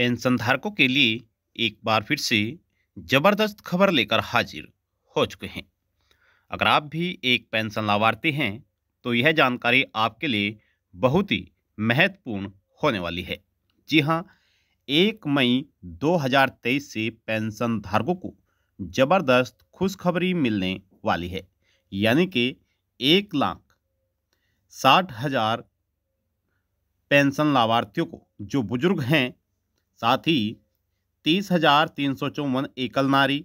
pension धारकों के लिए एक बार फिर से ज़बरदस्त खबर लेकर हाजिर हो चुके हैं अगर आप भी एक पेंशन लाभार्थी हैं तो यह जानकारी आपके लिए बहुत ही महत्वपूर्ण होने वाली है जी हाँ एक मई 2023 से पेंशन धारकों को ज़बरदस्त खुशखबरी मिलने वाली है यानी कि एक लाख साठ हजार पेंशन लाभार्थियों को जो बुजुर्ग हैं साथ ही तीस हजार तीन सौ चौवन एकल नारी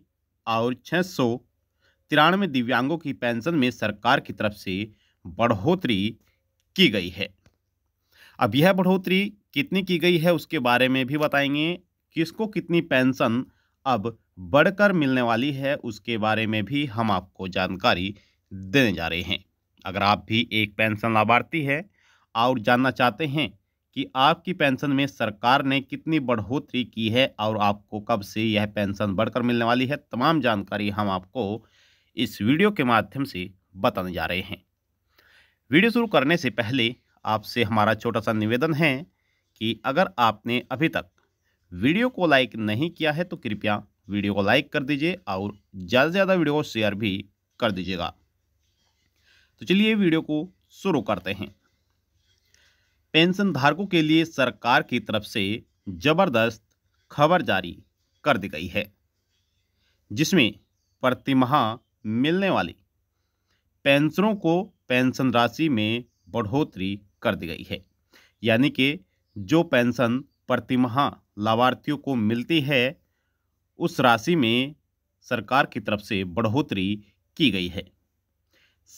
और छः सौ तिरानवे दिव्यांगों की पेंशन में सरकार की तरफ से बढ़ोतरी की गई है अब यह बढ़ोतरी कितनी की गई है उसके बारे में भी बताएंगे किसको कितनी पेंशन अब बढ़कर मिलने वाली है उसके बारे में भी हम आपको जानकारी देने जा रहे हैं अगर आप भी एक पेंशन लाभार्थी हैं और जानना चाहते हैं कि आपकी पेंशन में सरकार ने कितनी बढ़ोतरी की है और आपको कब से यह पेंशन बढ़कर मिलने वाली है तमाम जानकारी हम आपको इस वीडियो के माध्यम से बताने जा रहे हैं वीडियो शुरू करने से पहले आपसे हमारा छोटा सा निवेदन है कि अगर आपने अभी तक वीडियो को लाइक नहीं किया है तो कृपया वीडियो को लाइक कर दीजिए और ज़्यादा से ज़्यादा वीडियो को शेयर भी कर दीजिएगा तो चलिए वीडियो को शुरू करते हैं पेंशन धारकों के लिए सरकार की तरफ से जबरदस्त खबर जारी कर दी गई है जिसमें प्रतिमाह मिलने वाली पेंशनों को पेंशन राशि में बढ़ोतरी कर दी गई है यानी कि जो पेंशन प्रतिमाह लाभार्थियों को मिलती है उस राशि में सरकार की तरफ से बढ़ोतरी की गई है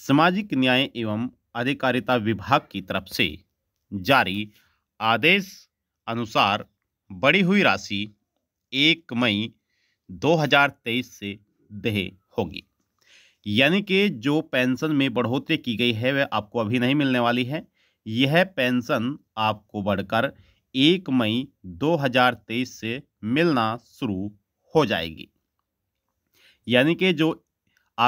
सामाजिक न्याय एवं अधिकारिता विभाग की तरफ से जारी आदेश अनुसार बढ़ी हुई राशि एक मई 2023 से देह होगी यानी कि जो पेंशन में बढ़ोतरी की गई है वह आपको अभी नहीं मिलने वाली है यह पेंशन आपको बढ़कर एक मई 2023 से मिलना शुरू हो जाएगी यानी कि जो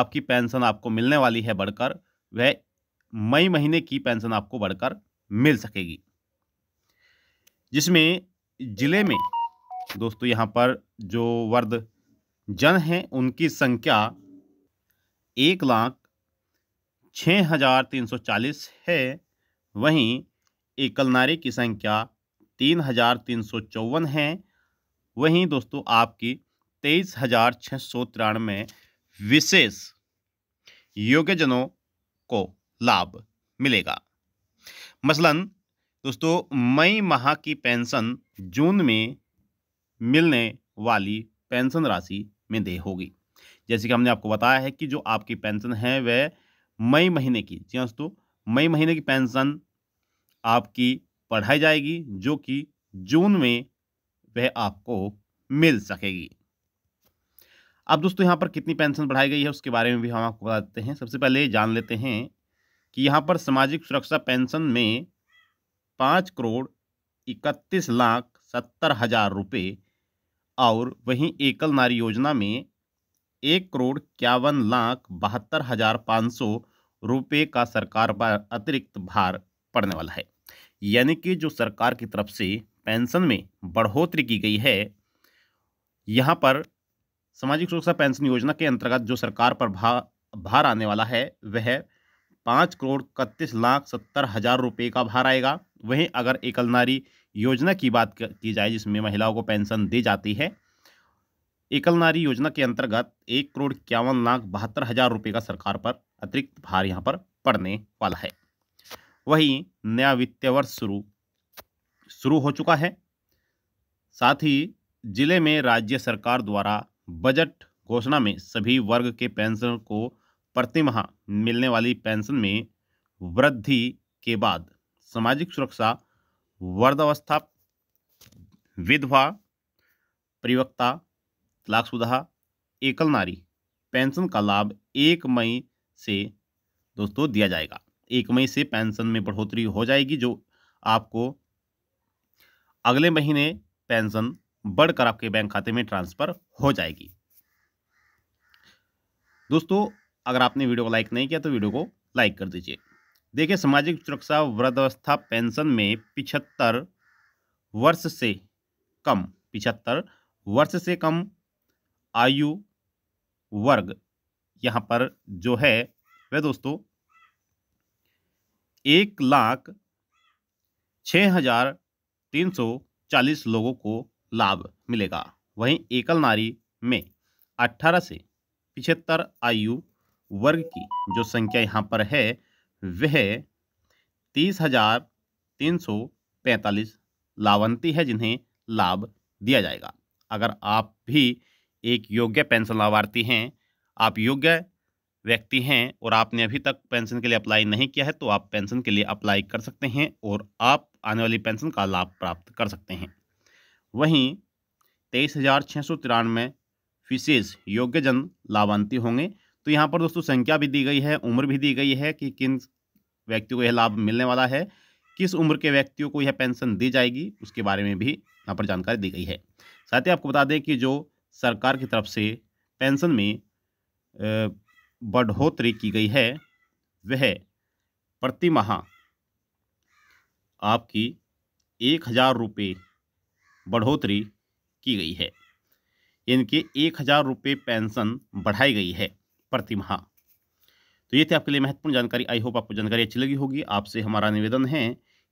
आपकी पेंशन आपको मिलने वाली है बढ़कर वह मई महीने की पेंशन आपको बढ़कर मिल सकेगी जिसमें ज़िले में दोस्तों यहाँ पर जो वर्द जन हैं उनकी संख्या एक लाख छः हज़ार तीन सौ चालीस है वहीं एकल नारी की संख्या तीन हज़ार तीन सौ चौवन है वहीं दोस्तों आपकी तेईस हज़ार छः सौ तिरानवे विशेष योग्यजनों को लाभ मिलेगा मसलन दोस्तों मई माह की पेंशन जून में मिलने वाली पेंशन राशि में दे होगी जैसे कि हमने आपको बताया है कि जो आपकी पेंशन है वह मई महीने की जी हाँ दोस्तों मई महीने की पेंशन आपकी पढ़ाई जाएगी जो कि जून में वह आपको मिल सकेगी अब दोस्तों यहाँ पर कितनी पेंशन बढ़ाई गई है उसके बारे में भी हम आपको बताते हैं सबसे पहले जान लेते हैं कि यहाँ पर सामाजिक सुरक्षा पेंशन में पाँच करोड़ इकतीस लाख सत्तर हजार रुपये और वहीं एकल नारी योजना में एक करोड़ इक्यावन लाख बहत्तर हजार पाँच सौ रुपये का सरकार पर अतिरिक्त भार पड़ने वाला है यानी कि जो सरकार की तरफ से पेंशन में बढ़ोतरी की गई है यहाँ पर सामाजिक सुरक्षा पेंशन योजना के अंतर्गत जो सरकार पर भा भार आने वाला है वह पाँच करोड़ इकतीस लाख सत्तर हज़ार रुपये का भार आएगा वहीं अगर एकल नारी योजना की बात की जाए जिसमें महिलाओं को पेंशन दी जाती है एकल नारी योजना के अंतर्गत एक करोड़ इक्यावन लाख बहत्तर हज़ार रुपये का सरकार पर अतिरिक्त भार यहाँ पर पड़ने वाला है वहीं नया वित्तीय वर्ष शुरू शुरू हो चुका है साथ ही जिले में राज्य सरकार द्वारा बजट घोषणा में सभी वर्ग के पेंशन को प्रतिमाह मिलने वाली पेंशन में वृद्धि के बाद सामाजिक सुरक्षा वर्धावस्था विधवा परिवक्ता तलाकशुदा एकल नारी पेंशन का लाभ एक मई से दोस्तों दिया जाएगा एक मई से पेंशन में बढ़ोतरी हो जाएगी जो आपको अगले महीने पेंशन बढ़कर आपके बैंक खाते में ट्रांसफ़र हो जाएगी दोस्तों अगर आपने वीडियो को लाइक नहीं किया तो वीडियो को लाइक कर दीजिए देखिए सामाजिक सुरक्षा वृद्धावस्था पेंशन में पिछहत्तर वर्ष से कम पिछहत्तर वर्ष से कम आयु वर्ग यहाँ पर जो है वह दोस्तों एक लाख छः हजार तीन सौ चालीस लोगों को लाभ मिलेगा वहीं एकल नारी में अट्ठारह से पिछहत्तर आयु वर्ग की जो संख्या यहाँ पर है वह तीस हजार तीन सौ पैंतालीस लाभंती है जिन्हें लाभ दिया जाएगा अगर आप भी एक योग्य पेंशन लाभार्थी हैं आप योग्य व्यक्ति हैं और आपने अभी तक पेंशन के लिए अप्लाई नहीं किया है तो आप पेंशन के लिए अप्लाई कर सकते हैं और आप आने वाली पेंशन का लाभ प्राप्त कर सकते हैं वहीं तेईस हजार छः सौ तिरानवे फीसेज योग्य जन लाभान्ती होंगे तो यहाँ पर दोस्तों संख्या भी दी गई है उम्र भी दी गई है कि किन व्यक्ति को यह लाभ मिलने वाला है किस उम्र के व्यक्तियों को यह पेंशन दी जाएगी उसके बारे में भी यहाँ पर जानकारी दी गई है साथ ही आपको बता दें कि जो सरकार की तरफ से पेंशन में बढ़ोतरी की गई है वह प्रति माह आपकी एक हज़ार रुपये बढ़ोतरी की गई है इनके एक हज़ार रुपये पेंशन बढ़ाई गई है प्रतिमा तो ये थे आपके लिए महत्वपूर्ण जानकारी आई होप आपको जानकारी अच्छी लगी होगी आपसे हमारा निवेदन है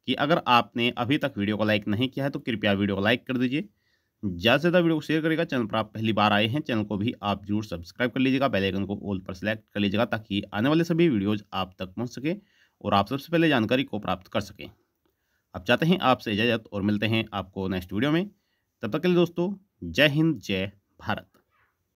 कि अगर आपने अभी तक वीडियो को लाइक नहीं किया है तो कृपया वीडियो को लाइक कर दीजिए ज़्यादा से ज़्यादा वीडियो को शेयर करेगा चैनल पर आप पहली बार आए हैं चैनल को भी आप जरूर सब्सक्राइब कर लीजिएगा बेल आइकन को ऑल पर सेलेक्ट कर लीजिएगा ताकि आने वाले सभी वीडियोज़ आप तक पहुँच सके और आप सबसे पहले जानकारी को प्राप्त कर सकें आप चाहते हैं आपसे इजाज़त और मिलते हैं आपको नेक्स्ट वीडियो में तब तक के लिए दोस्तों जय हिंद जय भारत